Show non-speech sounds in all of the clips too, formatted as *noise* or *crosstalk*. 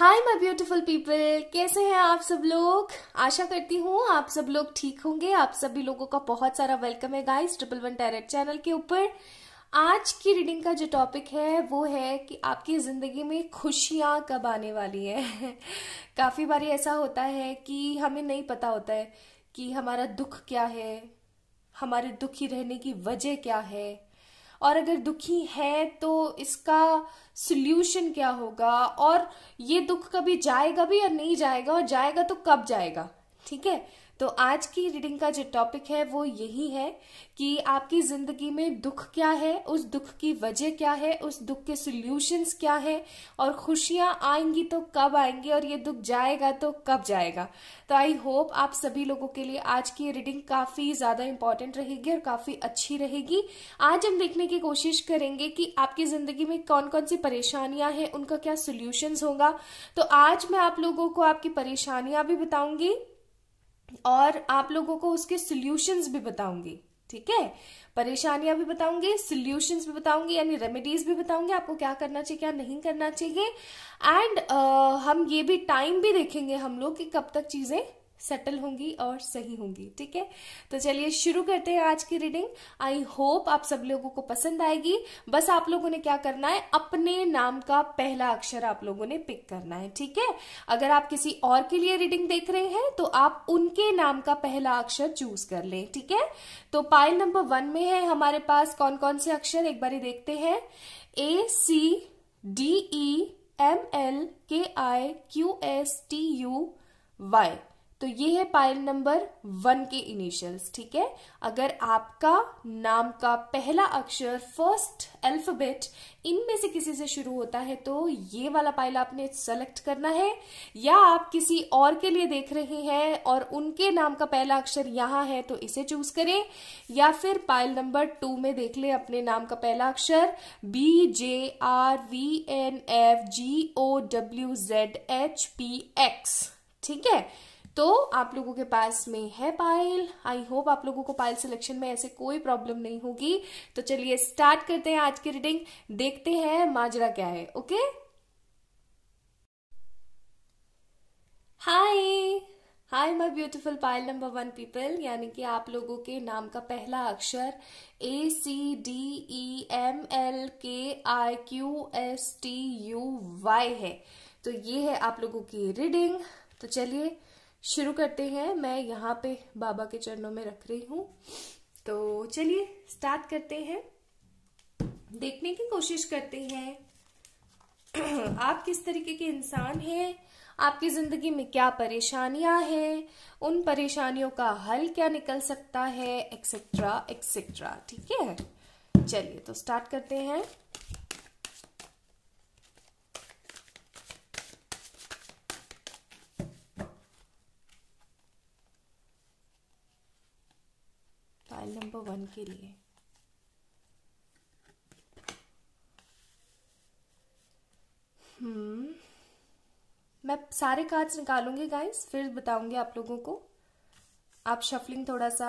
Hi my beautiful people कैसे हैं आप सब लोग आशा करती हूँ आप सब लोग ठीक होंगे आप सभी लोगों का बहुत सारा वेलकम है guys triple one tarot channel के ऊपर आज की रीडिंग का जो टॉपिक है वो है कि आपकी ज़िंदगी में खुशियाँ कब आने वाली है *laughs* काफ़ी बार ऐसा होता है कि हमें नहीं पता होता है कि हमारा दुख क्या है हमारे दुखी रहने की वजह क्या है और अगर दुखी है तो इसका सोल्यूशन क्या होगा और ये दुख कभी जाएगा भी या नहीं जाएगा और जाएगा तो कब जाएगा ठीक है तो आज की रीडिंग का जो टॉपिक है वो यही है कि आपकी जिंदगी में दुख क्या है उस दुख की वजह क्या है उस दुख के सोल्यूशंस क्या है और खुशियां आएंगी तो कब आएंगी और ये दुख जाएगा तो कब जाएगा तो आई होप आप सभी लोगों के लिए आज की रीडिंग काफी ज्यादा इंपॉर्टेंट रहेगी और काफी अच्छी रहेगी आज हम देखने की कोशिश करेंगे कि आपकी जिंदगी में कौन कौन सी परेशानियां हैं उनका क्या सोल्यूशन होगा तो आज मैं आप लोगों को आपकी परेशानियां भी बताऊंगी और आप लोगों को उसके सॉल्यूशंस भी बताऊंगी ठीक है परेशानियां भी बताऊंगी सॉल्यूशंस भी बताऊंगी यानी रेमेडीज भी बताऊंगी आपको क्या करना चाहिए क्या नहीं करना चाहिए एंड uh, हम ये भी टाइम भी देखेंगे हम लोग कि कब तक चीजें सटल होंगी और सही होंगी ठीक है तो चलिए शुरू करते हैं आज की रीडिंग आई होप आप सब लोगों को पसंद आएगी बस आप लोगों ने क्या करना है अपने नाम का पहला अक्षर आप लोगों ने पिक करना है ठीक है अगर आप किसी और के लिए रीडिंग देख रहे हैं तो आप उनके नाम का पहला अक्षर चूज कर लें ठीक है तो पाइल नंबर वन में है हमारे पास कौन कौन से अक्षर एक बार देखते हैं A C D E M L K I Q S T U Y तो ये है पायल नंबर वन के इनिशियल्स ठीक है अगर आपका नाम का पहला अक्षर फर्स्ट अल्फाबेट इनमें से किसी से शुरू होता है तो ये वाला पायल आपने सेलेक्ट करना है या आप किसी और के लिए देख रहे हैं और उनके नाम का पहला अक्षर यहां है तो इसे चूज करें या फिर पायल नंबर टू में देख ले अपने नाम का पहला अक्षर B J R V N F G O W Z H P X ठीक है तो आप लोगों के पास में है पायल आई होप आप लोगों को पायल सिलेक्शन में ऐसे कोई प्रॉब्लम नहीं होगी तो चलिए स्टार्ट करते हैं आज की रीडिंग देखते हैं माजरा क्या है okay hi hi my beautiful pile number one people यानी कि आप लोगों के नाम का पहला अक्षर A C D E M L K I Q S T U Y है तो ये है आप लोगों की रीडिंग तो चलिए शुरू करते हैं मैं यहाँ पे बाबा के चरणों में रख रही हूँ तो चलिए स्टार्ट करते हैं देखने की कोशिश करते हैं *clears throat* आप किस तरीके के इंसान हैं आपकी ज़िंदगी में क्या परेशानियां हैं उन परेशानियों का हल क्या निकल सकता है एक्सेट्रा एक्सेट्रा ठीक है चलिए तो स्टार्ट करते हैं ट्रायल नंबर वन के लिए हम्म मैं सारे कार्ड्स निकालूंगी गाइस फिर बताऊंगी आप लोगों को आप शफलिंग थोड़ा सा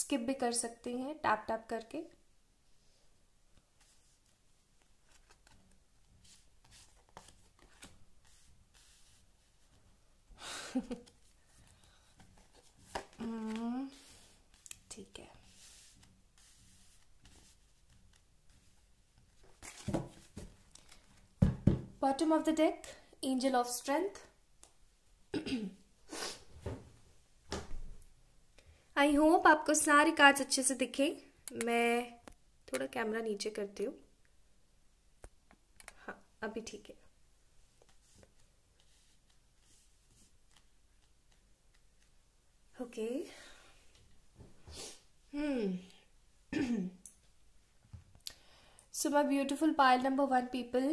स्किप भी कर सकते हैं टैप टैप करके *laughs* ठीक है bottom of the deck angel of strength I hope आपको सारे कार्ड्स अच्छे से दिखे मैं थोड़ा कैमरा नीचे करती हूँ हाँ अभी ठीक है okay okay. So my beautiful pile number one people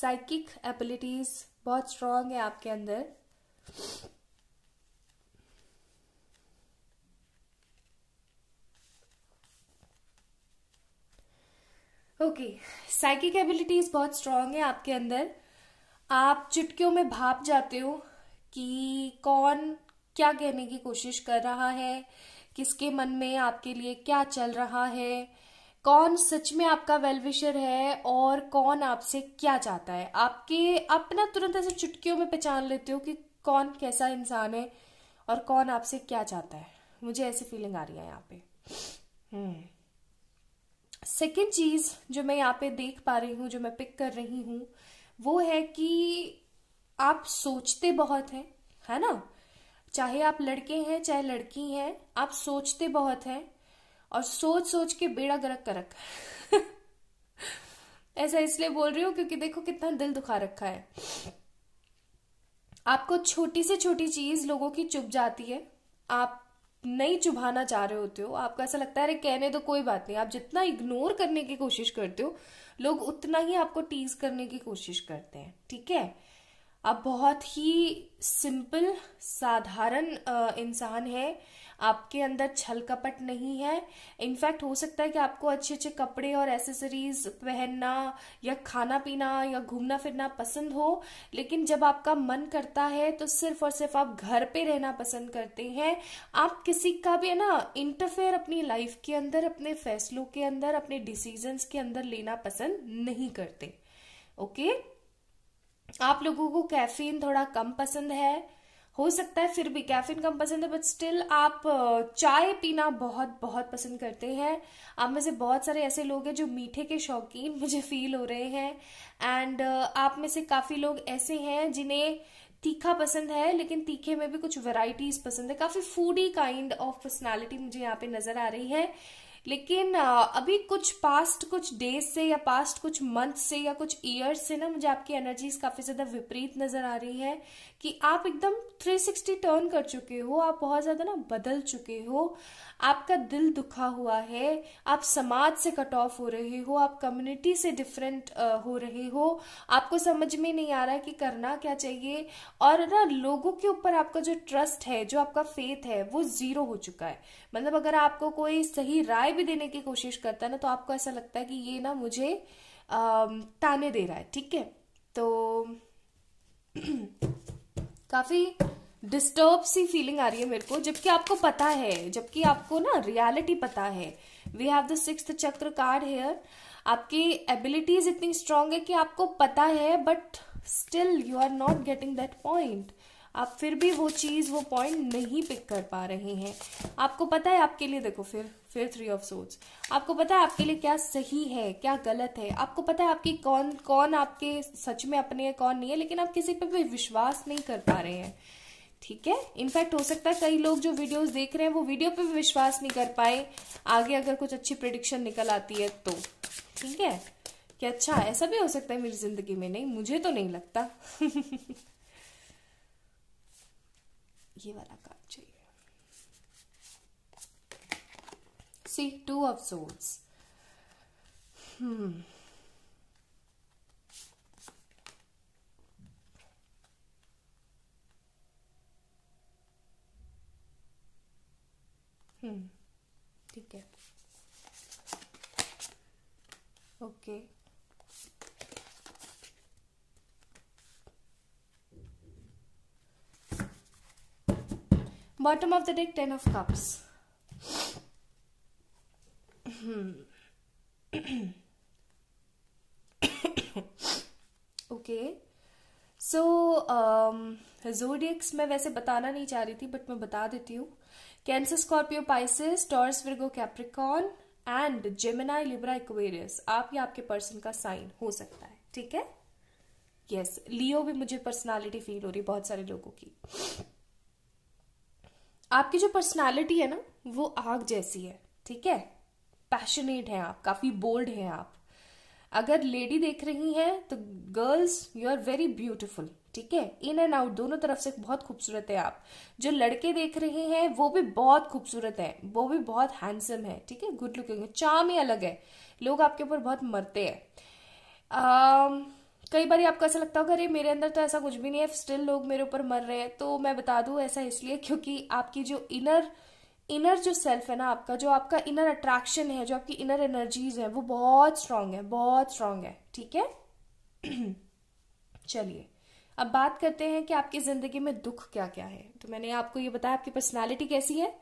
psychic abilities बहुत स्ट्रांग है आपके अंदर ओके साइकिक एबिलिटीज बहुत स्ट्रांग है आपके अंदर आप चुटकियों में भाप जाते हो कि कौन क्या कहने की कोशिश कर रहा है किसके मन में आपके लिए क्या चल रहा है कौन सच में आपका वेलविशर है और कौन आपसे क्या चाहता है आपके आप ना तुरंत ऐसे चुटकियों में पहचान लेते हो कि कौन कैसा इंसान है और कौन आपसे क्या चाहता है मुझे ऐसी फीलिंग आ रही है यहाँ पे सेकेंड हम्म। चीज जो मैं यहाँ पे देख पा रही हूँ जो मैं पिक कर रही हूँ वो है कि आप सोचते बहुत हैं है ना चाहे आप लड़के हैं चाहे लड़की हैं आप सोचते बहुत हैं और सोच सोच के बेड़ा गरक कर रखा है ऐसा इसलिए बोल रही हूँ क्योंकि देखो कितना दिल दुखा रखा है आपको छोटी से छोटी चीज लोगों की चुभ जाती है आप नहीं चुभाना चाह रहे होते हो आपको ऐसा लगता है अरे कहने तो कोई बात नहीं आप जितना इग्नोर करने की कोशिश करते हो लोग उतना ही आपको टीज करने की कोशिश करते हैं ठीक है आप बहुत ही सिंपल साधारण इंसान है आपके अंदर छल कपट नहीं है इनफैक्ट हो सकता है कि आपको अच्छे अच्छे कपड़े और एसेसरीज पहनना या खाना पीना या घूमना फिरना पसंद हो लेकिन जब आपका मन करता है तो सिर्फ और सिर्फ आप घर पे रहना पसंद करते हैं आप किसी का भी है ना इंटरफेयर अपनी लाइफ के अंदर अपने फैसलों के अंदर अपने डिसीजंस के अंदर लेना पसंद नहीं करते ओके okay? आप लोगों को कैफीन थोड़ा कम पसंद है हो सकता है फिर भी कैफीन कम पसंद है बट स्टिल आप चाय पीना बहुत बहुत पसंद करते हैं आप में से बहुत सारे ऐसे लोग हैं जो मीठे के शौकीन मुझे फील हो रहे हैं एंड आप में से काफ़ी लोग ऐसे हैं जिन्हें तीखा पसंद है लेकिन तीखे में भी कुछ वैरायटीज पसंद है काफ़ी फूडी काइंड ऑफ पर्सनालिटी मुझे यहाँ पे नज़र आ रही है लेकिन अभी कुछ पास्ट कुछ डेज से या पास्ट कुछ मंथ से या कुछ ईयर्स से ना मुझे आपकी एनर्जीज काफ़ी ज़्यादा विपरीत नज़र आ रही है कि आप एकदम 360 टर्न कर चुके हो आप बहुत ज़्यादा ना बदल चुके हो आपका दिल दुखा हुआ है आप समाज से कट ऑफ हो रहे हो आप कम्युनिटी से डिफरेंट हो रहे हो आपको समझ में नहीं आ रहा है कि करना क्या चाहिए और ना लोगों के ऊपर आपका जो ट्रस्ट है जो आपका फेथ है वो ज़ीरो हो चुका है मतलब अगर आपको कोई सही राय भी देने की कोशिश करता है ना तो आपको ऐसा लगता है कि ये ना मुझे ताने दे रहा है ठीक है तो *clears throat* काफ़ी डिस्टर्ब सी फीलिंग आ रही है मेरे को जबकि आपको पता है जबकि आपको ना रियलिटी पता है we have the six chakra card here आपकी एबिलिटीज इतनी स्ट्रांग है कि आपको पता है but still you are not getting that point आप फिर भी वो चीज़ वो पॉइंट नहीं पिक कर पा रहे हैं आपको पता है आपके लिए देखो फिर फिर थ्री ऑफ सोर्ट्स आपको पता है आपके लिए क्या सही है क्या गलत है आपको पता है आपकी कौन कौन आपके सच में अपने है कौन नहीं है लेकिन आप किसी पर भी विश्वास नहीं कर पा रहे हैं ठीक है इनफैक्ट हो सकता है कई लोग जो वीडियोस देख रहे हैं वो वीडियो पे भी विश्वास नहीं कर पाए आगे अगर कुछ अच्छी प्रिडिक्शन निकल आती है तो ठीक है कि अच्छा ऐसा भी हो सकता है मेरी जिंदगी में नहीं मुझे तो नहीं लगता *laughs* ये वाला card See, Two of Swords. Hmm. Hmm. ठीक okay. bottom of the deck 10 of cups okay so zodiacs मैं वैसे बताना नहीं चाह रही थी बट मैं बता देती हूँ Cancer Scorpio Pisces Taurus Virgo Capricorn and Gemini Libra Aquarius आप या आपके पर्सन का साइन हो सकता है ठीक है यस yes, लियो भी मुझे पर्सनालिटी फील हो रही बहुत सारे लोगों की आपकी जो पर्सनालिटी है ना वो आग जैसी है ठीक है पैशनेट हैं आप काफ़ी बोल्ड हैं आप अगर लेडी देख रही हैं तो girls you are very beautiful ठीक है इन एंड आउट दोनों तरफ से बहुत खूबसूरत है आप जो लड़के देख रहे हैं वो भी बहुत खूबसूरत है वो भी बहुत हैंडसम है ठीक है गुड लुकिंग है चाम ही अलग है लोग आपके ऊपर बहुत मरते हैं कई बार आपको ऐसा लगता होगा अरे मेरे अंदर तो ऐसा कुछ भी नहीं है स्टिल लोग मेरे ऊपर मर रहे हैं तो मैं बता दू ऐसा इसलिए क्योंकि आपकी जो इनर इनर जो सेल्फ है ना आपका जो आपका इनर अट्रैक्शन है जो आपकी इनर एनर्जीज है वो बहुत स्ट्रांग है बहुत स्ट्रांग है ठीक है *clears throat* चलिए अब बात करते हैं कि आपकी जिंदगी में दुख क्या क्या है तो मैंने आपको ये बताया आपकी पर्सनालिटी कैसी है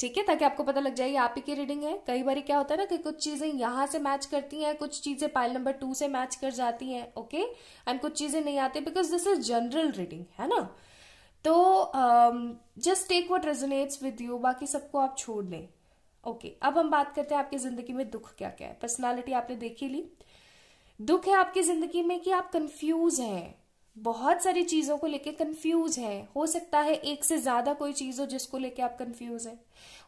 ठीक है ताकि आपको पता लग जाए आप ही की रीडिंग है कई बार क्या होता है ना कि कुछ चीजें यहाँ से मैच करती हैं कुछ चीजें पाइल नंबर टू से मैच कर जाती हैं ओके एंड कुछ चीजें नहीं आती because this is general reading है ना तो just take what resonates with you बाकी सबको आप छोड़ दें ओके okay, अब हम बात करते हैं आपकी जिंदगी में दुख क्या क्या है पर्सनालिटी आपने देखी ली दुख है आपकी जिंदगी में कि आप कंफ्यूज हैं बहुत सारी चीजों को लेके कंफ्यूज हैं हो सकता है एक से ज्यादा कोई चीज हो जिसको लेके आप कंफ्यूज हैं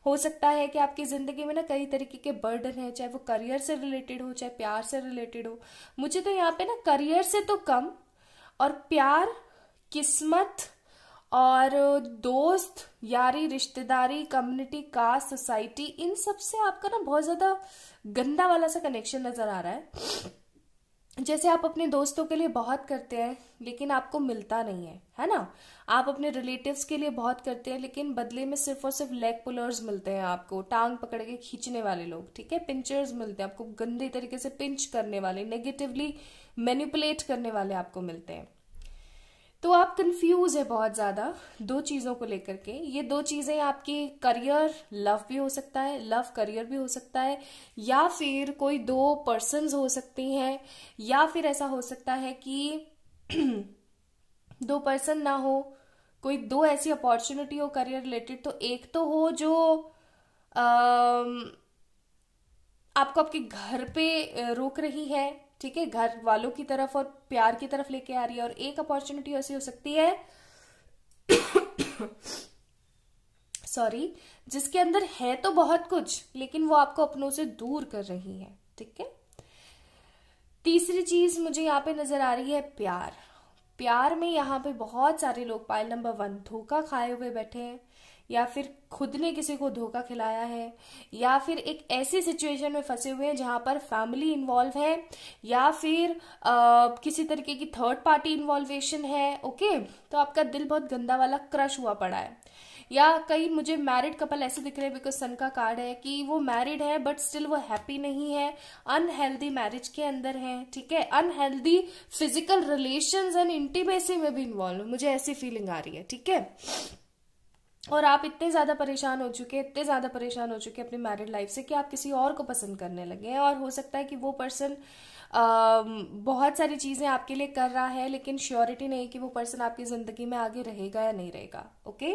हो सकता है कि आपकी जिंदगी में ना कई तरीके के बर्डन है चाहे वो करियर से रिलेटेड हो चाहे प्यार से रिलेटेड हो मुझे तो यहाँ पे ना करियर से तो कम और प्यार किस्मत और दोस्त यारी रिश्तेदारी कम्युनिटी कास्ट सोसाइटी इन सब से आपका ना बहुत ज़्यादा गंदा वाला सा कनेक्शन नज़र आ रहा है जैसे आप अपने दोस्तों के लिए बहुत करते हैं लेकिन आपको मिलता नहीं है है ना आप अपने रिलेटिव्स के लिए बहुत करते हैं लेकिन बदले में सिर्फ और सिर्फ लेग पुलर्स मिलते हैं आपको टांग पकड़ के खींचने वाले लोग ठीक है पिंचर्स मिलते हैं आपको गंदे तरीके से पिंच करने वाले नेगेटिवली मैनिपुलेट करने वाले आपको मिलते हैं तो आप कंफ्यूज है बहुत ज़्यादा दो चीज़ों को लेकर के ये दो चीज़ें आपकी करियर लव भी हो सकता है लव करियर भी हो सकता है या फिर कोई दो पर्सन हो सकती हैं या फिर ऐसा हो सकता है कि *clears throat* दो पर्सन ना हो कोई दो ऐसी अपॉर्चुनिटी हो करियर रिलेटेड तो एक तो हो जो आ, आपको आपके घर पे रोक रही है ठीक है घर वालों की तरफ और प्यार की तरफ लेके आ रही है और एक अपॉर्चुनिटी ऐसी हो सकती है सॉरी *coughs* जिसके अंदर है तो बहुत कुछ लेकिन वो आपको अपनों से दूर कर रही है ठीक है तीसरी चीज मुझे यहाँ पे नजर आ रही है प्यार प्यार में यहाँ पे बहुत सारे लोग पायल नंबर वन धोखा खाए हुए बैठे हैं या फिर खुद ने किसी को धोखा खिलाया है या फिर एक ऐसी सिचुएशन में फंसे हुए हैं जहां पर फैमिली इन्वॉल्व है या फिर आ, किसी तरीके की थर्ड पार्टी इन्वॉल्वेशन है ओके तो आपका दिल बहुत गंदा वाला क्रश हुआ पड़ा है या कई मुझे मैरिड कपल ऐसे दिख रहे हैं बिकॉज सन का कार्ड है कि वो मैरिड है बट स्टिल वो हैप्पी नहीं है अनहेल्दी मैरिज के अंदर है ठीक है unhealthy physical relation and intimacy में भी इन्वॉल्व मुझे ऐसी फीलिंग आ रही है ठीक है और आप इतने ज़्यादा परेशान हो चुके हैं इतने ज़्यादा परेशान हो चुके हैं अपनी मैरिड लाइफ से कि आप किसी और को पसंद करने लगे हैं और हो सकता है कि वो पर्सन बहुत सारी चीज़ें आपके लिए कर रहा है लेकिन श्योरिटी नहीं कि वो पर्सन आपकी ज़िंदगी में आगे रहेगा या नहीं रहेगा ओके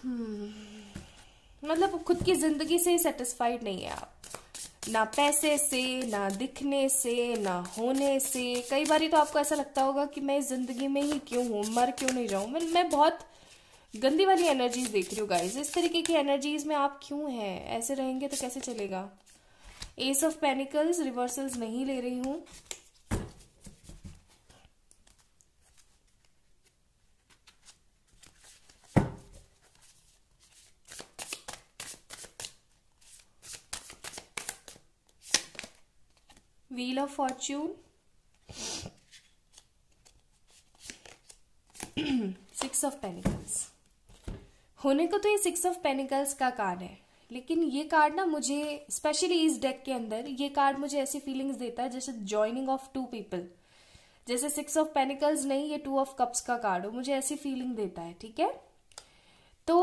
hmm. मतलब खुद की ज़िंदगी से ही सेटिस्फाइड नहीं है आप ना पैसे से ना दिखने से ना होने से कई बार तो आपको ऐसा लगता होगा कि मैं ज़िंदगी में ही क्यों हूँ मर क्यों नहीं जाऊँ मैं, मैं बहुत गंदी वाली एनर्जीज देख रही हो गाइज इस तरीके की एनर्जीज में आप क्यों हैं ऐसे रहेंगे तो कैसे चलेगा एस ऑफ पेनिकल्स रिवर्सल्स नहीं ले रही हूं wheel of fortune six of pentacles होने को तो ये सिक्स ऑफ पेनिकल्स का कार्ड है लेकिन ये कार्ड ना मुझे स्पेशली इस डेक के अंदर ये कार्ड मुझे ऐसी फीलिंग्स देता है जैसे ज्वाइनिंग ऑफ टू पीपल जैसे सिक्स ऑफ पेनिकल्स नहीं ये टू ऑफ कप्स का कार्ड हो मुझे ऐसी फीलिंग देता है ठीक है तो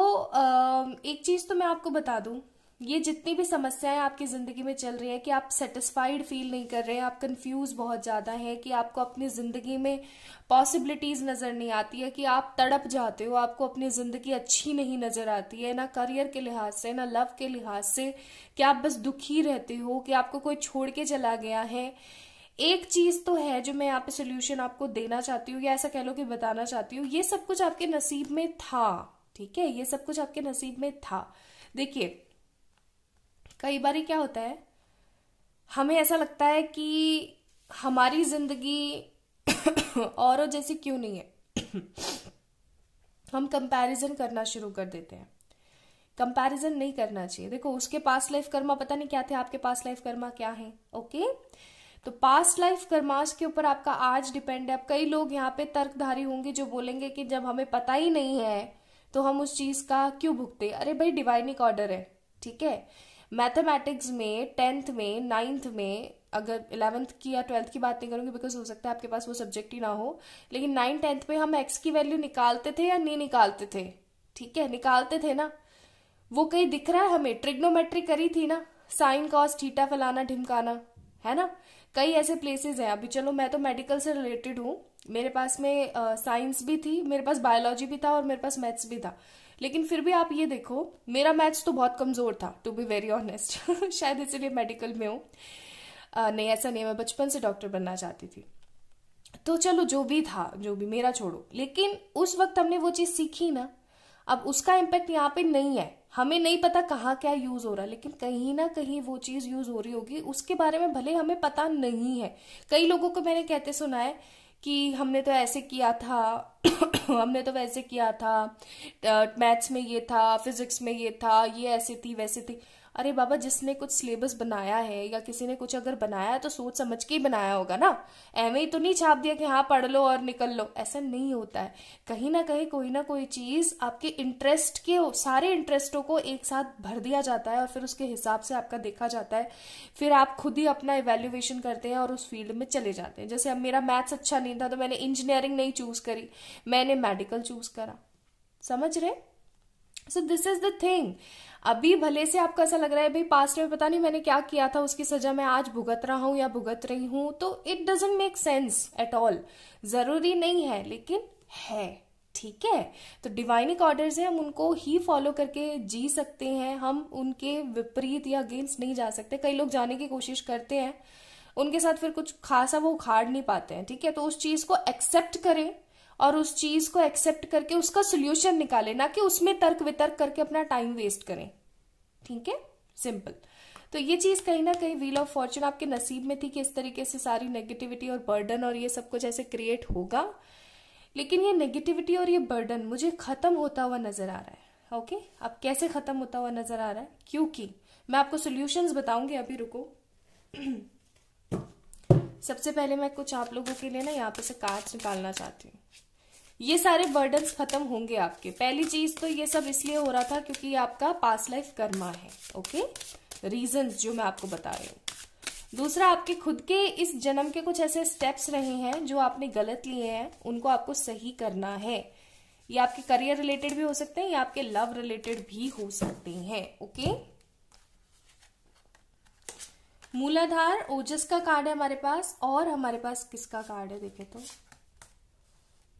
एक चीज तो मैं आपको बता दूं ये जितनी भी समस्याएं आपकी ज़िंदगी में चल रही है कि आप सेटिस्फाइड फील नहीं कर रहे हैं आप कंफ्यूज बहुत ज़्यादा हैं कि आपको अपनी ज़िंदगी में पॉसिबिलिटीज़ नज़र नहीं आती है कि आप तड़प जाते हो आपको अपनी ज़िंदगी अच्छी नहीं नज़र आती है ना करियर के लिहाज से ना लव के लिहाज से कि आप बस दुखी रहते हो कि आपको कोई छोड़ के चला गया है एक चीज तो है जो मैं यहाँ पे सोल्यूशन आपको देना चाहती हूँ या ऐसा कह लो कि बताना चाहती हूँ ये सब कुछ आपके नसीब में था ठीक है ये सब कुछ आपके नसीब में था देखिए कई बार क्या होता है हमें ऐसा लगता है कि हमारी जिंदगी *coughs* औरों जैसी क्यों नहीं है *coughs* हम कंपैरिजन करना शुरू कर देते हैं कंपैरिजन नहीं करना चाहिए देखो उसके पास लाइफ कर्मा पता नहीं क्या थे आपके पास लाइफ कर्मा क्या है ओके तो पास्ट लाइफ कर्मास के ऊपर आपका आज डिपेंड है अब कई लोग यहाँ पे तर्कधारी होंगे जो बोलेंगे कि जब हमें पता ही नहीं है तो हम उस चीज का क्यों भुगते अरे भाई डिवाइनिक ऑर्डर है ठीक है मैथमेटिक्स में टेंथ में नाइन्थ में अगर इलेवंथ की या ट्वेल्थ की बात नहीं करूँगी बिकॉज हो सकता है आपके पास वो सब्जेक्ट ही ना हो लेकिन नाइन टेंथ में हम एक्स की वैल्यू निकालते थे या नहीं निकालते थे ठीक है निकालते थे ना वो कहीं दिख रहा है हमें ट्रिग्नोमेट्री करी थी ना साइन कॉस ठीटा फैलाना ढिमकाना है ना कई ऐसे प्लेसेस हैं अभी चलो मैं तो मेडिकल से रिलेटेड हूँ मेरे पास में साइंस uh, भी थी मेरे पास बायोलॉजी भी था और मेरे पास मैथ्स भी था लेकिन फिर भी आप ये देखो मेरा मैथ्स तो बहुत कमज़ोर था टू बी वेरी ऑनेस्ट शायद इसीलिए मेडिकल में हूँ नहीं ऐसा नहीं मैं बचपन से डॉक्टर बनना चाहती थी तो चलो जो भी था जो भी मेरा छोड़ो लेकिन उस वक्त हमने वो चीज़ सीखी ना अब उसका इम्पैक्ट यहाँ पे नहीं है हमें नहीं पता कहाँ क्या यूज हो रहा है लेकिन कहीं ना कहीं वो चीज यूज हो रही होगी उसके बारे में भले हमें पता नहीं है कई लोगों को मैंने कहते सुना है कि हमने तो ऐसे किया था *coughs* हमने तो वैसे किया था मैथ्स में ये था फिजिक्स में ये था ये ऐसे थी वैसे थी अरे बाबा जिसने कुछ सिलेबस बनाया है या किसी ने कुछ अगर बनाया है तो सोच समझ के ही बनाया होगा ना एवं ही तो नहीं छाप दिया कि हाँ पढ़ लो और निकल लो ऐसा नहीं होता है कहीं ना कहीं कोई ना कोई चीज़ आपके इंटरेस्ट के सारे इंटरेस्टों को एक साथ भर दिया जाता है और फिर उसके हिसाब से आपका देखा जाता है फिर आप खुद ही अपना इवेल्युएशन करते हैं और उस फील्ड में चले जाते हैं जैसे अब मेरा मैथ्स अच्छा नहीं था तो मैंने इंजीनियरिंग नहीं चूज़ करी मैंने मेडिकल चूज़ करा समझ रहे so this is the thing अभी भले से आपको ऐसा लग रहा है भाई पास्ट में पता नहीं मैंने क्या किया था उसकी सजा मैं आज भुगत रहा हूं या भुगत रही हूं तो it doesn't make sense at all जरूरी नहीं है लेकिन है ठीक है तो डिवाइनिक ऑर्डर्स है हम उनको ही फॉलो करके जी सकते हैं हम उनके विपरीत या अगेंस्ट नहीं जा सकते कई लोग जाने की कोशिश करते हैं उनके साथ फिर कुछ खासा वो उखाड़ नहीं पाते हैं ठीक है तो उस चीज को एक्सेप्ट करें और उस चीज को एक्सेप्ट करके उसका सोल्यूशन निकाले ना कि उसमें तर्क वितर्क करके अपना टाइम वेस्ट करें ठीक है सिंपल तो ये चीज कहीं ना कहीं व्हील ऑफ फॉर्चून आपके नसीब में थी कि इस तरीके से सारी नेगेटिविटी और बर्डन और ये सब कुछ ऐसे क्रिएट होगा लेकिन ये नेगेटिविटी और ये बर्डन मुझे खत्म होता हुआ नजर आ रहा है ओके अब कैसे खत्म होता हुआ नजर आ रहा है क्योंकि मैं आपको सोल्यूशन बताऊंगी अभी रुको *clears throat* सबसे पहले मैं कुछ आप लोगों के लिए ना यहाँ पे से कार्ड्स निकालना चाहती हूँ ये सारे बर्डन्स खत्म होंगे आपके पहली चीज तो ये सब इसलिए हो रहा था क्योंकि आपका पास लाइफ कर्मा है ओके रीजन जो मैं आपको बता रही हूँ दूसरा आपके खुद के इस जन्म के कुछ ऐसे स्टेप्स रहे हैं जो आपने गलत लिए हैं उनको आपको सही करना है ये आपके करियर रिलेटेड भी हो सकते हैं या आपके लव रिलेटेड भी हो सकते हैं ओके मूलाधार ओजस का कार्ड है हमारे पास और हमारे पास किसका कार्ड है देखे तो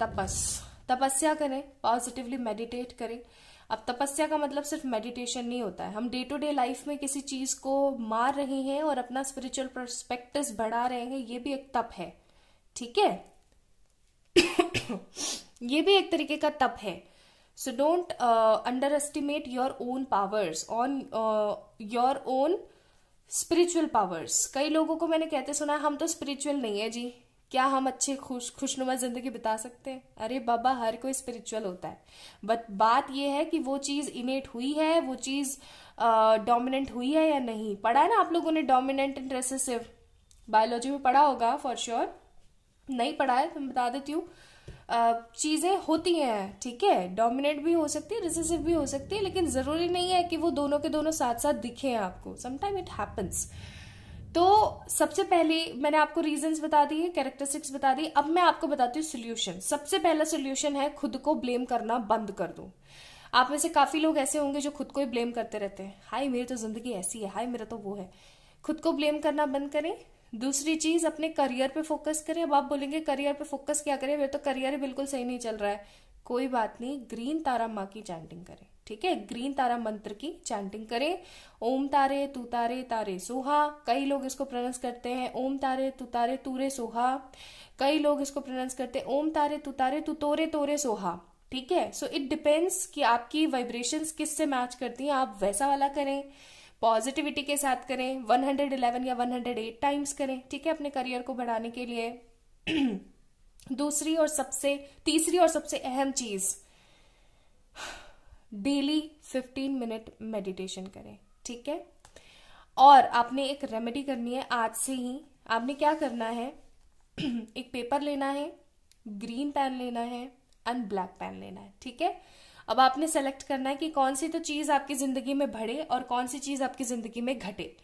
तपस तपस्या करें पॉजिटिवली मेडिटेट करें अब तपस्या का मतलब सिर्फ मेडिटेशन नहीं होता है हम डे टू डे लाइफ में किसी चीज को मार रहे हैं और अपना स्पिरिचुअल परस्पेक्टिव बढ़ा रहे हैं ये भी एक तप है ठीक है *coughs* ये भी एक तरीके का तप है so don't underestimate your own powers on your own spiritual powers कई लोगों को मैंने कहते सुना है हम तो स्पिरिचुअल नहीं है जी क्या हम अच्छे खुश खुशनुमा ज़िंदगी बिता सकते हैं अरे बाबा हर कोई स्पिरिचुअल होता है बट बात यह है कि वो चीज़ इनेट हुई है वो चीज़ डोमिनेंट हुई है या नहीं पढ़ा है ना आप लोगों ने डोमिनेंट एंड रेसेसिव बायोलॉजी में पढ़ा होगा फॉर श्योर sure. नहीं पढ़ा है तो मैं बता देती हूँ चीज़ें होती हैं ठीक है डोमिनेट भी हो सकती है रिसेसिव भी हो सकती है लेकिन ज़रूरी नहीं है कि वो दोनों के दोनों साथ साथ दिखे आपको समटाइम इट हैपन्स तो सबसे पहले मैंने आपको रीजंस बता दिए कैरेक्टरिस्टिक्स बता दी अब मैं आपको बताती हूँ सोल्यूशन सबसे पहला सोल्यूशन है खुद को ब्लेम करना बंद कर दो आप में से काफी लोग ऐसे होंगे जो खुद को ही ब्लेम करते रहते हैं हाय मेरी तो जिंदगी ऐसी है हाय मेरा तो वो है खुद को ब्लेम करना बंद करें दूसरी चीज अपने करियर पे फोकस करें अब आप बोलेंगे करियर पे फोकस क्या करें मेरा तो करियर ही बिल्कुल सही नहीं चल रहा है कोई बात नहीं ग्रीन तारा माँ की चैंटिंग करें ठीक है ग्रीन तारा मंत्र की चैंटिंग करें ओम तारे तू तारे तारे सोहा कई लोग इसको प्रोनाउंस करते हैं ओम तारे तू तारे तूरे सोहा कई लोग इसको प्रोनाउंस करते हैं ओम तारे तू तारे तू तोरे तोरे सोहा ठीक है सो इट डिपेंड्स कि आपकी वाइब्रेशंस किस से मैच करती हैं आप वैसा वाला करें पॉजिटिविटी के साथ करें 111 या 108 टाइम्स करें ठीक है अपने करियर को बढ़ाने के लिए *clears throat* दूसरी और सबसे तीसरी और सबसे अहम चीज़ डेली 15 मिनट मेडिटेशन करें ठीक है और आपने एक रेमेडी करनी है आज से ही आपने क्या करना है *clears throat* एक पेपर लेना है ग्रीन पेन लेना है एंड ब्लैक पेन लेना है ठीक है अब आपने सेलेक्ट करना है कि कौन सी तो चीज आपकी जिंदगी में बढ़े और कौन सी चीज आपकी जिंदगी में घटे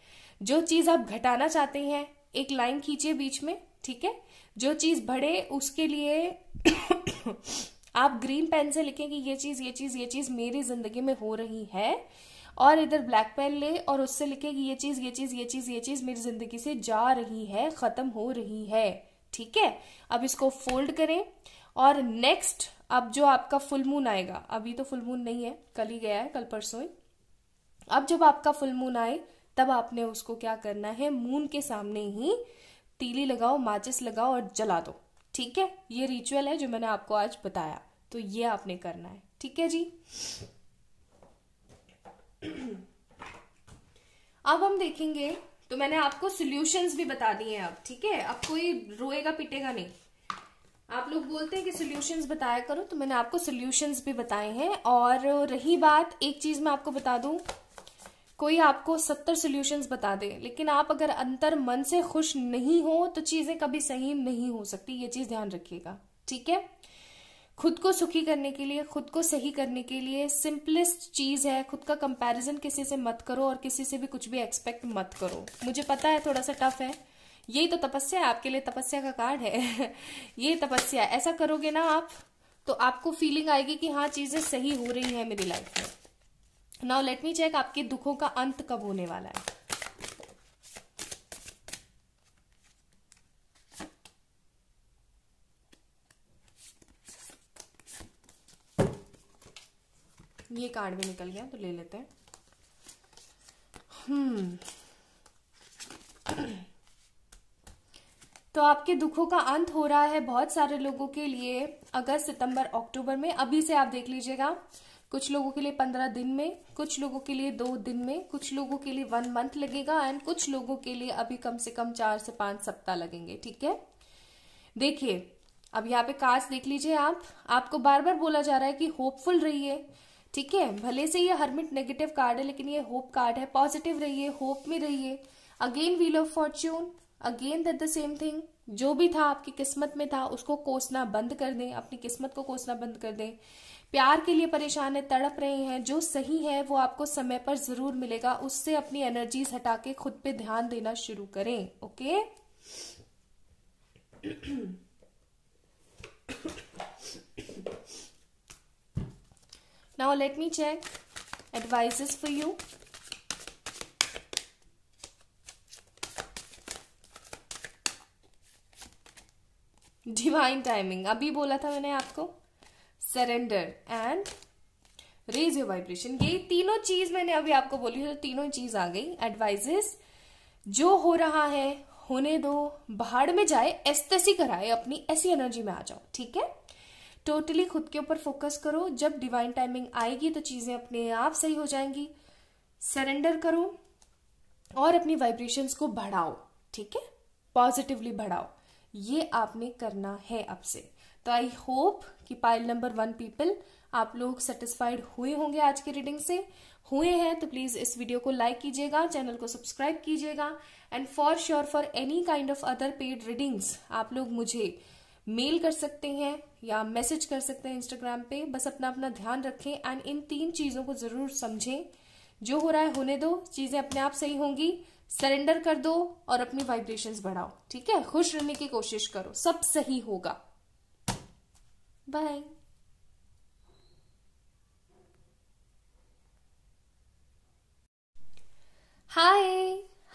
जो चीज आप घटाना चाहते हैं एक लाइन खींचिए बीच में ठीक है जो चीज बढ़े उसके लिए *clears throat* *coughs* आप ग्रीन पेन से लिखें कि ये चीज ये चीज ये चीज मेरी जिंदगी में हो रही है और इधर ब्लैक पेन ले और उससे लिखें कि ये चीज ये चीज ये चीज ये चीज मेरी जिंदगी से जा रही है खत्म हो रही है ठीक है अब इसको फोल्ड करें और नेक्स्ट अब जो आपका फुल मून आएगा अभी तो फुल मून नहीं है कल ही गया है कल परसों ही अब जब आपका फुल मून आए तब आपने उसको क्या करना है मून के सामने ही तीली लगाओ माचिस लगाओ और जला दो ठीक है ये रिचुअल है जो मैंने आपको आज बताया तो ये आपने करना है ठीक है जी अब हम देखेंगे तो मैंने आपको सॉल्यूशंस भी बता दिए हैं अब ठीक है अब कोई रोएगा पिटेगा नहीं आप लोग बोलते हैं कि सॉल्यूशंस बताया करो तो मैंने आपको सॉल्यूशंस भी बताए हैं और रही बात एक चीज मैं आपको बता दूं कोई आपको सत्तर सोल्यूशंस बता दे लेकिन आप अगर अंतर मन से खुश नहीं हो तो चीजें कभी सही नहीं हो सकती ये चीज ध्यान रखिएगा ठीक है खुद को सुखी करने के लिए खुद को सही करने के लिए सिंपलेस्ट चीज है खुद का कंपैरिजन किसी से मत करो और किसी से भी कुछ भी एक्सपेक्ट मत करो मुझे पता है थोड़ा सा टफ है यही तो तपस्या है आपके लिए तपस्या का कार्ड है *laughs* ये तपस्या ऐसा करोगे ना आप तो आपको फीलिंग आएगी कि हाँ चीजें सही हो रही है मेरी लाइफ में नाउ लेट मी चेक आपके दुखों का अंत कब होने वाला है ये कार्ड भी निकल गया तो ले लेते हैं हम्म तो आपके दुखों का अंत हो रहा है बहुत सारे लोगों के लिए अगस्त सितंबर अक्टूबर में अभी से आप देख लीजिएगा कुछ लोगों के लिए पंद्रह दिन में कुछ लोगों के लिए दो दिन में कुछ लोगों के लिए वन मंथ लगेगा एंड कुछ लोगों के लिए अभी कम से कम चार से पांच सप्ताह लगेंगे ठीक है देखिए अब यहाँ पे कास्ट देख लीजिए आप आपको बार बार बोला जा रहा है कि होपफुल रहिए ठीक है भले से ये हरमिट नेगेटिव कार्ड है लेकिन ये होप कार्ड है पॉजिटिव रहिए होप में रहिए again wheel of fortune again that the same thing जो भी था आपकी किस्मत में था उसको कोसना बंद कर दें अपनी किस्मत को कोसना बंद कर दें प्यार के लिए परेशान है तड़प रहे हैं जो सही है वो आपको समय पर जरूर मिलेगा उससे अपनी एनर्जीज हटा के खुद पे ध्यान देना शुरू करें okay now let me check advices for you divine timing अभी बोला था मैंने आपको surrender and raise your vibration ये तीनों चीज मैंने अभी आपको बोली है तो तीनों चीज आ गई एडवाइजेस जो हो रहा है होने दो बाहर में जाए ऐसी तैसी कराए अपनी ऐसी एनर्जी में आ जाओ ठीक है टोटली खुद के ऊपर फोकस करो जब डिवाइन टाइमिंग आएगी तो चीजें अपने आप सही हो जाएंगी सरेंडर करो और अपनी वाइब्रेशंस को बढ़ाओ ठीक है पॉजिटिवली बढ़ाओ ये आपने करना है अब से तो आई होप कि पाइल नंबर वन पीपल आप लोग सेटिस्फाइड हुए होंगे आज की रीडिंग से हुए हैं तो प्लीज इस वीडियो को लाइक कीजिएगा चैनल को सब्सक्राइब कीजिएगा and for sure for any kind of other paid readings आप लोग मुझे मेल कर सकते हैं या मैसेज कर सकते हैं इंस्टाग्राम पे बस अपना अपना ध्यान रखें एंड इन तीन चीजों को जरूर समझें जो हो रहा है होने दो चीजें अपने आप सही होंगी सरेंडर कर दो और अपनी वाइब्रेशंस बढ़ाओ ठीक है खुश रहने की कोशिश करो सब सही होगा Bye. हाय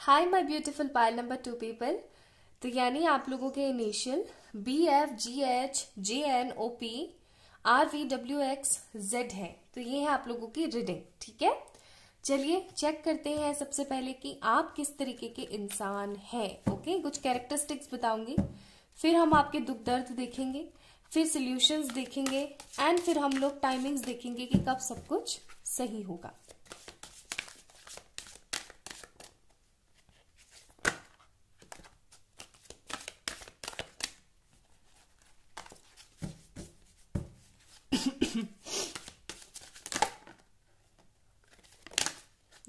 हाय my beautiful pile number two people तो यानी आप लोगों के initial B F G H J N O P R V W X Z है तो ये है आप लोगों की रीडिंग ठीक है चलिए चेक करते हैं सबसे पहले कि आप किस तरीके के इंसान हैं ओके कुछ कैरेक्टरिस्टिक्स बताऊंगी फिर हम आपके दुख दर्द देखेंगे फिर सॉल्यूशंस देखेंगे एंड फिर हम लोग टाइमिंग्स देखेंगे कि कब सब कुछ सही होगा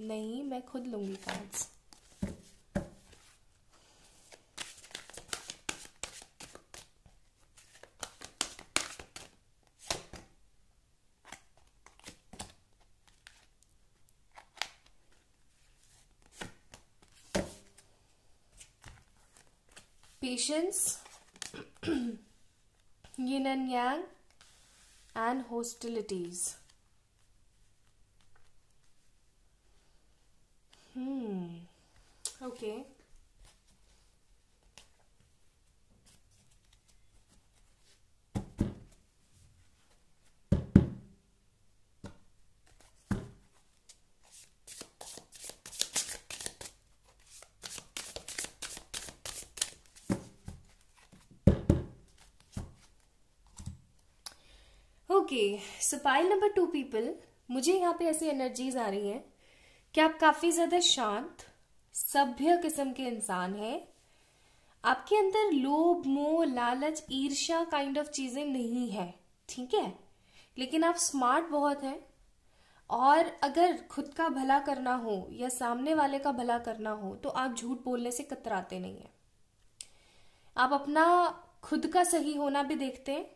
*coughs* नहीं मैं खुद लूंगी cards Patience, *clears throat* yin and yang, and hostilities. Hmm. Okay. So pile number two people मुझे यहाँ पे ऐसी एनर्जीज आ रही हैं कि आप काफ़ी ज़्यादा शांत सभ्य किस्म के इंसान हैं आपके अंदर लोभ मोह लालच ईर्ष्या काइंड ऑफ चीज़ें नहीं है ठीक है लेकिन आप स्मार्ट बहुत हैं और अगर खुद का भला करना हो या सामने वाले का भला करना हो तो आप झूठ बोलने से कतराते नहीं हैं आप अपना खुद का सही होना भी देखते हैं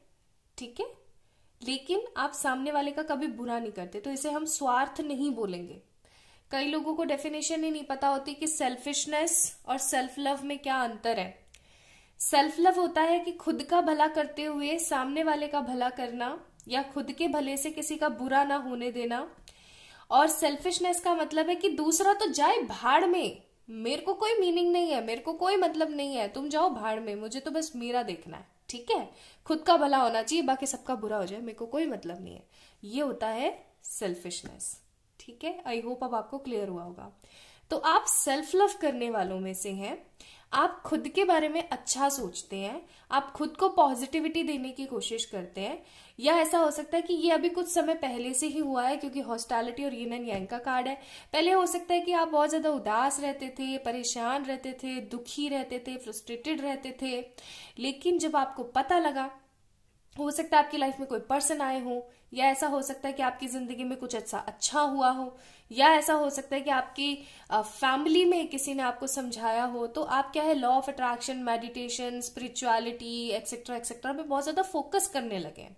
ठीक है लेकिन आप सामने वाले का कभी बुरा नहीं करते तो इसे हम स्वार्थ नहीं बोलेंगे कई लोगों को डेफिनेशन ही नहीं पता होती कि सेल्फिशनेस और सेल्फ लव में क्या अंतर है सेल्फ लव होता है कि खुद का भला करते हुए सामने वाले का भला करना या खुद के भले से किसी का बुरा ना होने देना और सेल्फिशनेस का मतलब है कि दूसरा तो जाए भाड़ में मेरे को कोई मीनिंग नहीं है मेरे को कोई मतलब नहीं है तुम जाओ भाड़ में मुझे तो बस मेरा देखना है ठीक है खुद का भला होना चाहिए बाकी सबका बुरा हो जाए मेरे को कोई मतलब नहीं है ये होता है सेल्फिशनेस ठीक है आई होप अब आपको क्लियर हुआ होगा तो आप सेल्फ लव करने वालों में से हैं आप खुद के बारे में अच्छा सोचते हैं आप खुद को पॉजिटिविटी देने की कोशिश करते हैं या ऐसा हो सकता है कि ये अभी कुछ समय पहले से ही हुआ है क्योंकि हॉस्टैलिटी और yin एंड yang का कार्ड है पहले हो सकता है कि आप बहुत ज्यादा उदास रहते थे परेशान रहते थे दुखी रहते थे फ्रस्ट्रेटेड रहते थे लेकिन जब आपको पता लगा हो सकता है आपकी लाइफ में कोई पर्सन आए हो या ऐसा हो सकता है कि आपकी जिंदगी में कुछ अच्छा अच्छा हुआ हो या ऐसा हो सकता है कि आपकी फैमिली में किसी ने आपको समझाया हो तो आप क्या है law of attraction meditation spirituality etcetera etcetera पे बहुत ज़्यादा फोकस करने लगे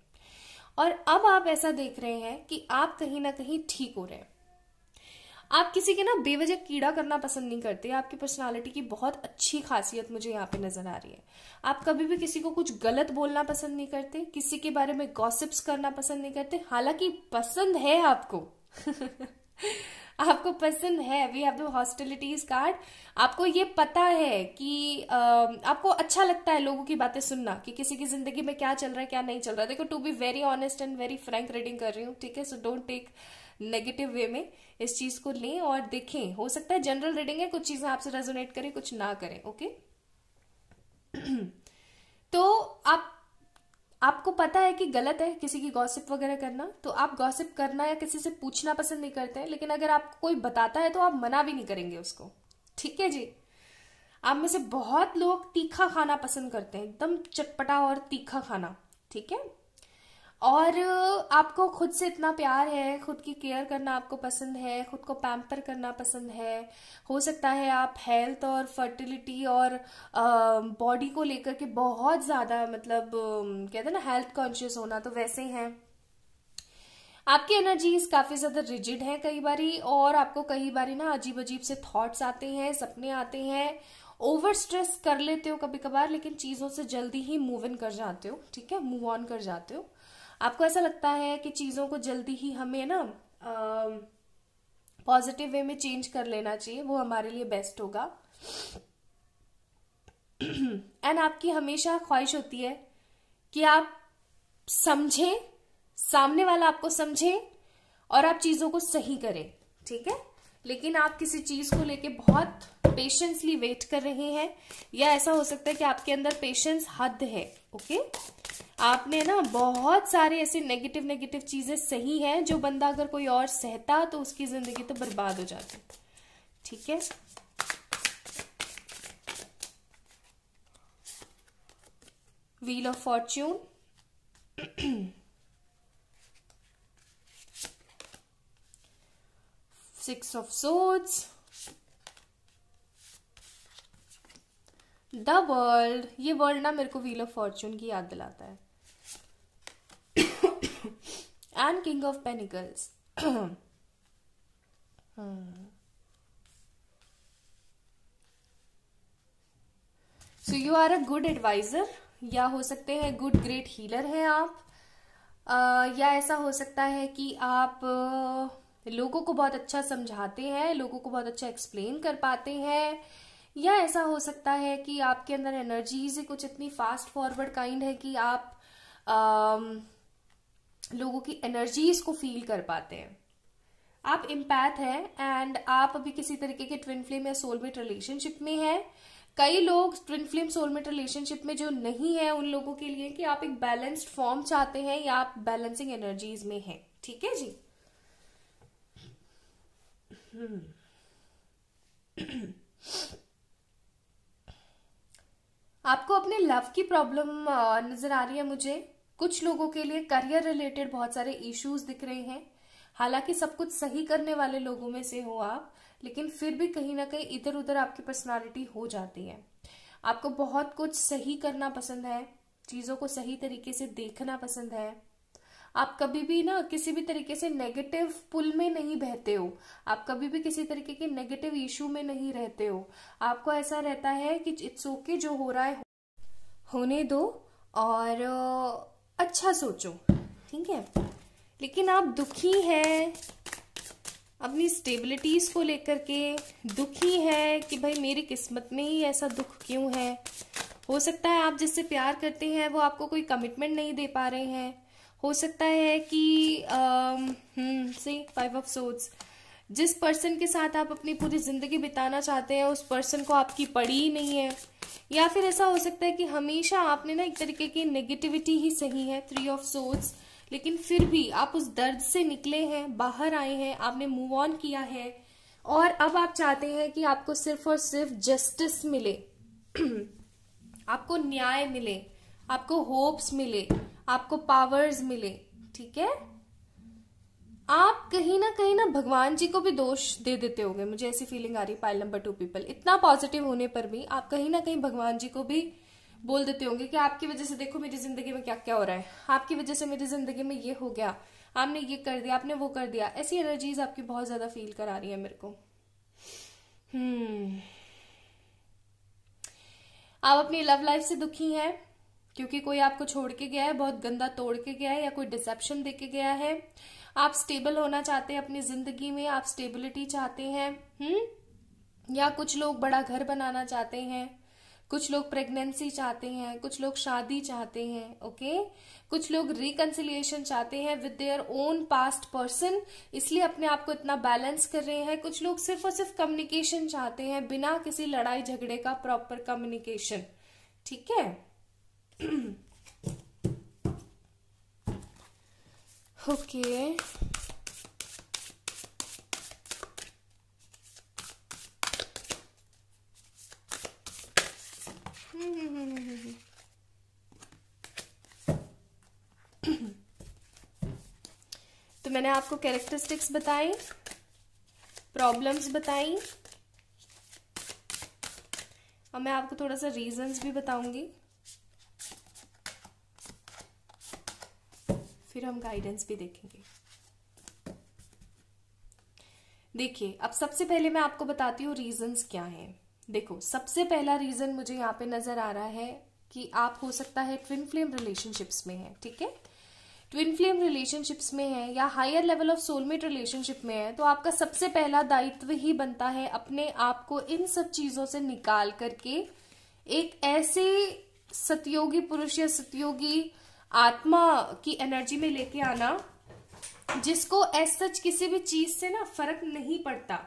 और अब आप ऐसा देख रहे हैं कि आप कहीं ना कहीं ठीक हो रहे हैं आप किसी के ना बेवजह कीड़ा करना पसंद नहीं करते आपकी पर्सनालिटी की बहुत अच्छी खासियत मुझे यहाँ पे नजर आ रही है आप कभी भी किसी को कुछ गलत बोलना पसंद नहीं करते किसी के बारे में गॉसिप्स करना पसंद नहीं करते हालांकि पसंद है आपको *laughs* आपको पसंद है we have the hostilities card आपको ये पता है कि आपको अच्छा लगता है लोगों की बातें सुनना कि किसी की जिंदगी में क्या चल रहा है क्या नहीं चल रहा है देखो to be very honest and very frank reading कर रही हूँ ठीक है so don't take negative way में इस चीज को लें और देखें हो सकता है जनरल रीडिंग है कुछ चीजें आपसे रेजोनेट करें कुछ ना करें ओके *clears throat* तो आप आपको पता है कि गलत है किसी की गॉसिप वगैरह करना तो आप गॉसिप करना या किसी से पूछना पसंद नहीं करते हैं लेकिन अगर आपको कोई बताता है तो आप मना भी नहीं करेंगे उसको ठीक है जी आप में से बहुत लोग तीखा खाना पसंद करते हैं एकदम चटपटा और तीखा खाना ठीक है और आपको खुद से इतना प्यार है खुद की केयर करना आपको पसंद है खुद को पैम्पर करना पसंद है हो सकता है आप हेल्थ और फर्टिलिटी और बॉडी को लेकर के बहुत ज़्यादा मतलब कहते हैं ना हेल्थ कॉन्शियस होना तो वैसे हैं आपकी एनर्जीज काफ़ी ज़्यादा रिजिड है कई बारी और आपको कई बारी ना अजीब अजीब से थॉट्स आते हैं सपने आते हैं ओवर स्ट्रेस कर लेते हो कभी कभार लेकिन चीज़ों से जल्दी ही मूव इन कर जाते हो ठीक है मूव ऑन कर जाते हो आपको ऐसा लगता है कि चीज़ों को जल्दी ही हमें ना पॉजिटिव वे में चेंज कर लेना चाहिए वो हमारे लिए बेस्ट होगा एंड आपकी हमेशा ख्वाहिश होती है कि आप समझें सामने वाला आपको समझे और आप चीज़ों को सही करें ठीक है लेकिन आप किसी चीज को लेके बहुत पेशेंसली वेट कर रहे हैं या ऐसा हो सकता है कि आपके अंदर पेशेंस हद है ओके आपने ना बहुत सारे ऐसे नेगेटिव नेगेटिव चीजें सही हैं जो बंदा अगर कोई और सहता तो उसकी जिंदगी तो बर्बाद हो जाती ठीक है wheel of fortune six of swords the world ये वर्ल्ड ना मेरे को व्हील ऑफ फॉर्चून की याद दिलाता है and king of pentacles so you are a good advisor या हो सकते हैं गुड ग्रेट हीलर हैं आप uh, या ऐसा हो सकता है कि आप uh, लोगों को बहुत अच्छा समझाते हैं लोगों को बहुत अच्छा एक्सप्लेन कर पाते हैं या ऐसा हो सकता है कि आपके अंदर एनर्जीज कुछ इतनी फास्ट फॉरवर्ड काइंड है कि आप लोगों की एनर्जीज को फील कर पाते हैं आप इम्पैथ हैं एंड आप अभी किसी तरीके के ट्विन फ्लेम या सोलमेट रिलेशनशिप में हैं कई लोग ट्विन फ्लेम सोलमेट रिलेशनशिप में जो नहीं है उन लोगों के लिए कि आप एक बैलेंस्ड फॉर्म चाहते हैं या आप बैलेंसिंग एनर्जीज में हैं ठीक है जी Hmm. आपको अपने लव की प्रॉब्लम नजर आ रही है मुझे कुछ लोगों के लिए करियर रिलेटेड बहुत सारे इश्यूज दिख रहे हैं हालांकि सब कुछ सही करने वाले लोगों में से हो आप लेकिन फिर भी कहीं ना कहीं इधर उधर आपकी पर्सनालिटी हो जाती है आपको बहुत कुछ सही करना पसंद है चीजों को सही तरीके से देखना पसंद है आप कभी भी ना किसी भी तरीके से नेगेटिव पुल में नहीं बहते हो आप कभी भी किसी तरीके के नेगेटिव इशू में नहीं रहते हो आपको ऐसा रहता है कि इट्स ओके जो हो रहा है होने दो और अच्छा सोचो ठीक है लेकिन आप दुखी हैं अपनी स्टेबिलिटीज को लेकर के दुखी है कि भाई मेरी किस्मत में ही ऐसा दुख क्यों है हो सकता है आप जिससे प्यार करते हैं वो आपको कोई कमिटमेंट नहीं दे पा रहे हैं हो सकता है कि सी फाइव ऑफ सोट्स जिस पर्सन के साथ आप अपनी पूरी ज़िंदगी बिताना चाहते हैं उस पर्सन को आपकी पड़ी ही नहीं है या फिर ऐसा हो सकता है कि हमेशा आपने ना एक तरीके की नेगेटिविटी ही सही है थ्री ऑफ सोट्स लेकिन फिर भी आप उस दर्द से निकले हैं बाहर आए हैं आपने मूव ऑन किया है और अब आप चाहते हैं कि आपको सिर्फ और सिर्फ जस्टिस मिले *clears throat* आपको न्याय मिले आपको होप्स मिले आपको पावर्स मिले ठीक है आप कहीं ना कहीं ना भगवान जी को भी दोष दे देते होंगे मुझे ऐसी फीलिंग आ रही पाइल नंबर टू पीपल इतना पॉजिटिव होने पर भी आप कहीं ना कहीं भगवान जी को भी बोल देते होंगे कि आपकी वजह से देखो मेरी जिंदगी में क्या क्या हो रहा है आपकी वजह से मेरी जिंदगी में ये हो गया आपने ये कर दिया आपने वो कर दिया ऐसी एनर्जीज आपकी बहुत ज्यादा फील करा रही है मेरे को हम्म आप अपनी लव लाइफ से दुखी हैं क्योंकि कोई आपको छोड़ के गया है बहुत गंदा तोड़ के गया है या कोई डिसेप्शन दे के गया है आप स्टेबल होना चाहते हैं अपनी जिंदगी में आप स्टेबिलिटी चाहते हैं हम्म या कुछ लोग बड़ा घर बनाना चाहते हैं कुछ लोग प्रेगनेंसी चाहते हैं कुछ लोग शादी चाहते हैं ओके कुछ लोग रिकन्सिलियेशन चाहते हैं with their own past person इसलिए अपने आप को इतना बैलेंस कर रहे हैं कुछ लोग सिर्फ और सिर्फ कम्युनिकेशन चाहते हैं बिना किसी लड़ाई झगड़े का प्रॉपर कम्युनिकेशन ठीक है *clears throat* okay. *clears throat* तो मैंने आपको कैरेक्टरिस्टिक्स बताई प्रॉब्लम्स बताई और मैं आपको थोड़ा सा रीजंस भी बताऊंगी फिर हम गाइडेंस भी देखेंगे देखिए अब सबसे पहले मैं आपको बताती हूँ रीजंस क्या हैं देखो सबसे पहला रीजन मुझे यहाँ पे नजर आ रहा है कि आप हो सकता है ट्विन फ्लेम रिलेशनशिप्स में है ठीक है ट्विन फ्लेम रिलेशनशिप्स में है या higher level of soulmate relationship में है तो आपका सबसे पहला दायित्व ही बनता है अपने आप को इन सब चीजों से निकाल करके एक ऐसे सतयोगी पुरुष या सतयोगी आत्मा की एनर्जी में लेके आना जिसको एज सच किसी भी चीज से ना फर्क नहीं पड़ता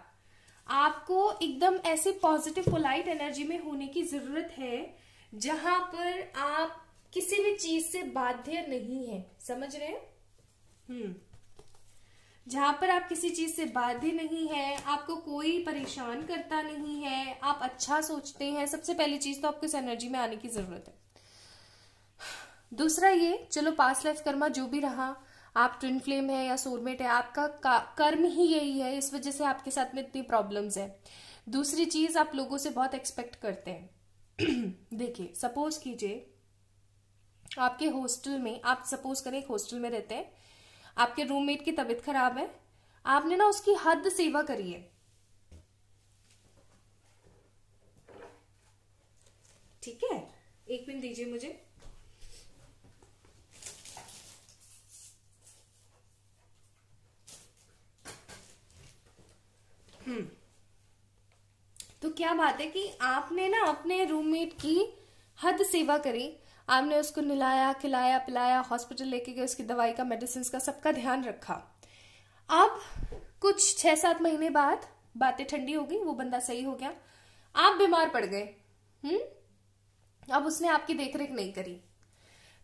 आपको एकदम ऐसे पॉजिटिव पोलाइट एनर्जी में होने की जरूरत है जहां पर आप किसी भी चीज से बाध्य नहीं है समझ रहे हैं हम्म जहां पर आप किसी चीज से बाध्य नहीं है आपको कोई परेशान करता नहीं है आप अच्छा सोचते हैं सबसे पहली चीज तो आपको इस एनर्जी में आने की जरूरत है दूसरा ये चलो पास लाइफ कर्मा जो भी रहा आप ट्विन फ्लेम है या सोलमेट है आपका कर्म ही यही है इस वजह से आपके साथ में इतनी प्रॉब्लम्स है दूसरी चीज आप लोगों से बहुत एक्सपेक्ट करते हैं *clears throat* देखिए सपोज कीजिए आपके हॉस्टल में आप सपोज करें एक हॉस्टल में रहते हैं आपके रूममेट की तबीयत खराब है आपने ना उसकी हद सेवा करी है ठीक है एक मिनट दीजिए मुझे क्या बात है कि आपने ना अपने रूममेट की हद सेवा करी आपने उसको नलाया खिलाया पिलाया हॉस्पिटल लेके गए उसकी दवाई का मेडिसिन का सबका ध्यान रखा अब कुछ छह सात महीने बाद बातें ठंडी हो गई वो बंदा सही हो गया आप बीमार पड़ गए हम्म अब उसने आपकी देखरेख नहीं करी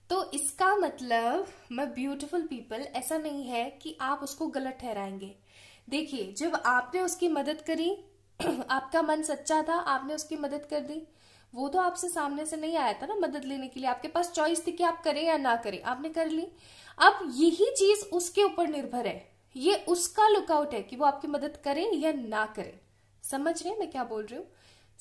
तो इसका मतलब मैं ब्यूटीफुल पीपल ऐसा नहीं है कि आप उसको गलत ठहराएंगे देखिए जब आपने उसकी मदद करी *clears throat* आपका मन सच्चा था आपने उसकी मदद कर दी वो तो आपसे सामने से नहीं आया था ना मदद लेने के लिए आपके पास चॉइस थी कि आप करें या ना करें आपने कर ली अब यही चीज उसके ऊपर निर्भर है ये उसका लुकआउट है कि वो आपकी मदद करें या ना करें समझ रहे हैं मैं क्या बोल रही हूँ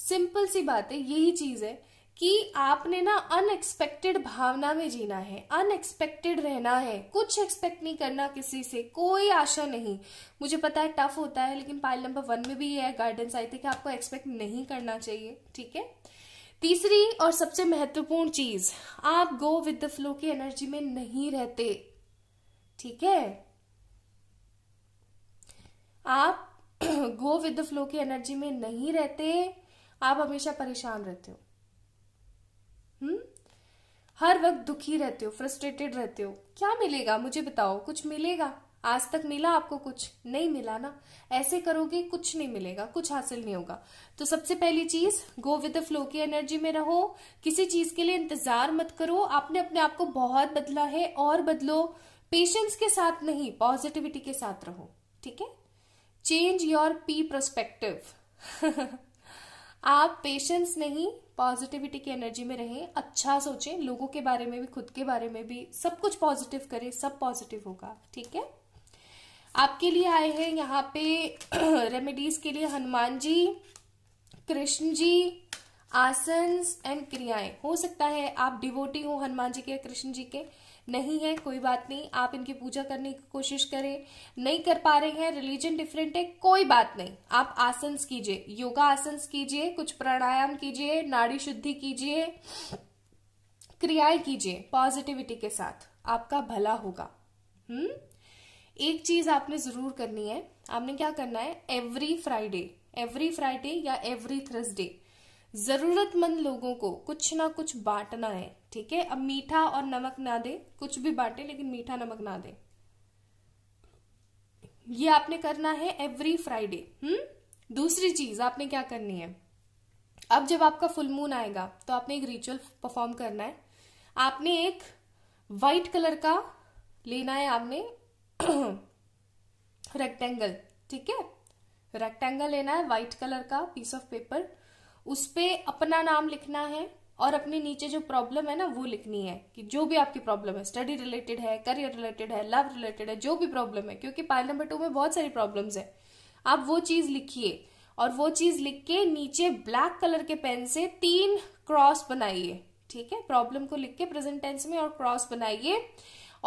सिंपल सी बात है यही चीज है कि आपने ना अनएक्सपेक्टेड भावना में जीना है अनएक्सपेक्टेड रहना है कुछ एक्सपेक्ट नहीं करना किसी से कोई आशा नहीं मुझे पता है टफ होता है लेकिन पाइल नंबर वन में भी यह है गाइडेंस आई थी कि आपको एक्सपेक्ट नहीं करना चाहिए ठीक है तीसरी और सबसे महत्वपूर्ण चीज आप गो विद द फ्लो की एनर्जी में नहीं रहते ठीक है आप गो विद द फ्लो की एनर्जी में नहीं रहते आप हमेशा परेशान रहते हो हम्म हर वक्त दुखी रहते हो फ्रस्ट्रेटेड रहते हो क्या मिलेगा मुझे बताओ कुछ मिलेगा आज तक मिला आपको कुछ नहीं मिला ना ऐसे करोगे कुछ नहीं मिलेगा कुछ हासिल नहीं होगा तो सबसे पहली चीज गो विद द फ्लो की एनर्जी में रहो किसी चीज के लिए इंतजार मत करो आपने अपने आप को बहुत बदला है और बदलो पेशेंस के साथ नहीं पॉजिटिविटी के साथ रहो ठीक है चेंज योर पी प्रस्पेक्टिव आप पेशेंस नहीं पॉजिटिविटी की एनर्जी में रहें अच्छा सोचें लोगों के बारे में भी खुद के बारे में भी सब कुछ पॉजिटिव करें सब पॉजिटिव होगा ठीक है आपके लिए आए हैं यहाँ पे रेमेडीज *clears throat* के लिए हनुमान जी कृष्ण जी आसन एंड क्रियाएं हो सकता है आप डिवोटी हो हनुमान जी के कृष्ण जी के नहीं है कोई बात नहीं आप इनकी पूजा करने की कोशिश करें नहीं कर पा रहे हैं रिलीजन डिफरेंट है कोई बात नहीं आप आसन कीजिए योगा आसन कीजिए कुछ प्राणायाम कीजिए नाड़ी शुद्धि कीजिए क्रियाएं कीजिए पॉजिटिविटी के साथ आपका भला होगा हम्म एक चीज आपने जरूर करनी है आपने क्या करना है एवरी फ्राइडे एवरी फ्राइडे या एवरी थर्सडे जरूरतमंद लोगों को कुछ ना कुछ बांटना है ठीक है अब मीठा और नमक ना दे कुछ भी बांटे लेकिन मीठा नमक ना दे ये आपने करना है एवरी फ्राइडे हम्म दूसरी चीज आपने क्या करनी है अब जब आपका फुल मून आएगा तो आपने एक रिचुअल परफॉर्म करना है आपने एक वाइट कलर का लेना है आपने रेक्टेंगल *clears throat* ठीक है रेक्टेंगल लेना है व्हाइट कलर का पीस ऑफ पेपर उस पर अपना नाम लिखना है और अपने नीचे जो प्रॉब्लम है ना वो लिखनी है कि जो भी आपकी प्रॉब्लम है स्टडी रिलेटेड है करियर रिलेटेड है लव रिलेटेड है जो भी प्रॉब्लम है क्योंकि पाइल नंबर टू में बहुत सारी प्रॉब्लम्स है आप वो चीज लिखिए और वो चीज लिख के नीचे ब्लैक कलर के पेन से तीन क्रॉस बनाइए ठीक है प्रॉब्लम को लिख के प्रेजेंट टेंस में और क्रॉस बनाइए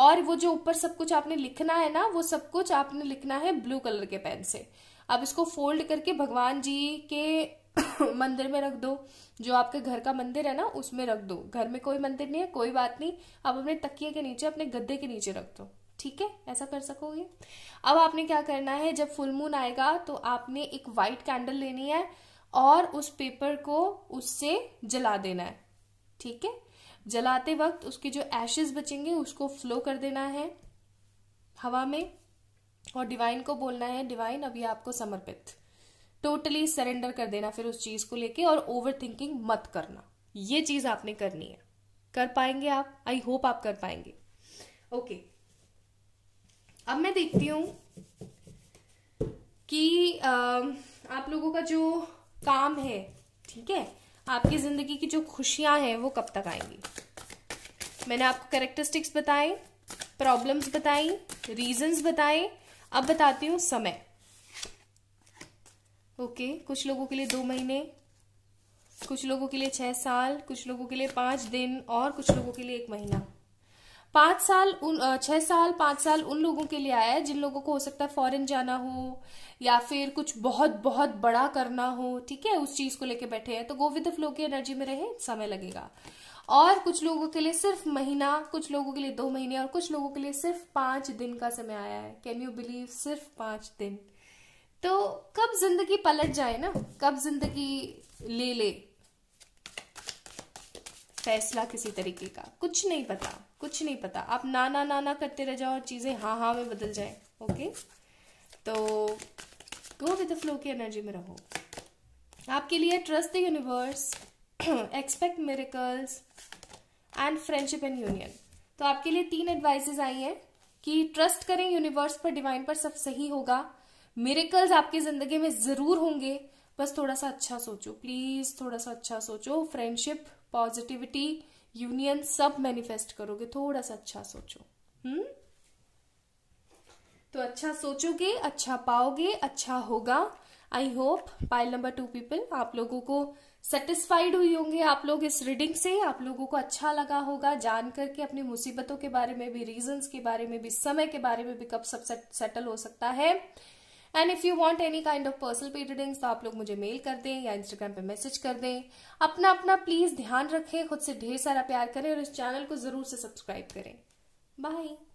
और वो जो ऊपर सब कुछ आपने लिखना है ना वो सब कुछ आपने लिखना है ब्लू कलर के पेन से अब इसको फोल्ड करके भगवान जी के *coughs* मंदिर में रख दो जो आपके घर का मंदिर है ना उसमें रख दो घर में कोई मंदिर नहीं है कोई बात नहीं आप अपने तकिए के नीचे अपने गद्दे के नीचे रख दो ठीक है ऐसा कर सकोगे अब आपने क्या करना है जब फुल मून आएगा तो आपने एक वाइट कैंडल लेनी है और उस पेपर को उससे जला देना है ठीक है जलाते वक्त उसके जो एशेस बचेंगे उसको फ्लो कर देना है हवा में और डिवाइन को बोलना है डिवाइन अभी आपको समर्पित टोटली सरेंडर कर देना फिर उस चीज को लेके और ओवर थिंकिंग मत करना ये चीज आपने करनी है कर पाएंगे आप आई होप आप कर पाएंगे ओके okay. अब मैं देखती हूं कि आ, आप लोगों का जो काम है ठीक है आपकी जिंदगी की जो खुशियां हैं वो कब तक आएंगी मैंने आपको करेक्टरिस्टिक्स बताए प्रॉब्लम्स बताई रीजंस बताए अब बताती हूँ समय ओके कुछ लोगों के लिए दो महीने कुछ लोगों के लिए छह साल कुछ लोगों के लिए पांच दिन और कुछ लोगों के लिए एक महीना पांच साल उन छह साल पांच साल उन लोगों के लिए आया है जिन लोगों को हो सकता है फॉरेन जाना हो या फिर कुछ बहुत बहुत बड़ा करना हो ठीक है उस चीज को लेके बैठे हैं तो गो विद फ्लो की एनर्जी में रहे समय लगेगा और कुछ लोगों के लिए सिर्फ महीना कुछ लोगों के लिए दो महीने और कुछ लोगों के लिए सिर्फ पांच दिन का समय आया है कैन यू बिलीव सिर्फ पांच दिन तो कब जिंदगी पलट जाए ना कब जिंदगी ले ले फैसला किसी तरीके का कुछ नहीं पता कुछ नहीं पता आप नाना नाना करते रह जाओ और चीज़ें हाँ हाँ में बदल जाए ओके तो गो विद द फ्लो की एनर्जी में रहो आपके लिए trust the universe expect miracles and friendship and union तो आपके लिए तीन एडवाइसेस आई हैं कि ट्रस्ट करें यूनिवर्स पर डिवाइन पर सब सही होगा मेरिकल्स आपकी जिंदगी में जरूर होंगे बस थोड़ा सा अच्छा सोचो प्लीज थोड़ा सा अच्छा सोचो फ्रेंडशिप पॉजिटिविटी यूनियन सब मैनिफेस्ट करोगे थोड़ा सा अच्छा सोचो हम्म तो अच्छा सोचोगे अच्छा पाओगे अच्छा होगा I hope pile number two people आप लोगों को सेटिस्फाइड हुई होंगे आप लोग इस रीडिंग से आप लोगों को अच्छा लगा होगा जान करके अपनी मुसीबतों के बारे में भी रीजंस के बारे में भी समय के बारे में भी कब सब सेटल हो सकता है and if you want any kind of personal paid readings तो आप लोग मुझे मेल कर दें या इंस्टाग्राम पे मैसेज कर दें अपना अपना प्लीज ध्यान रखें खुद से ढेर सारा प्यार करें और इस चैनल को जरूर से सब्सक्राइब करें बाय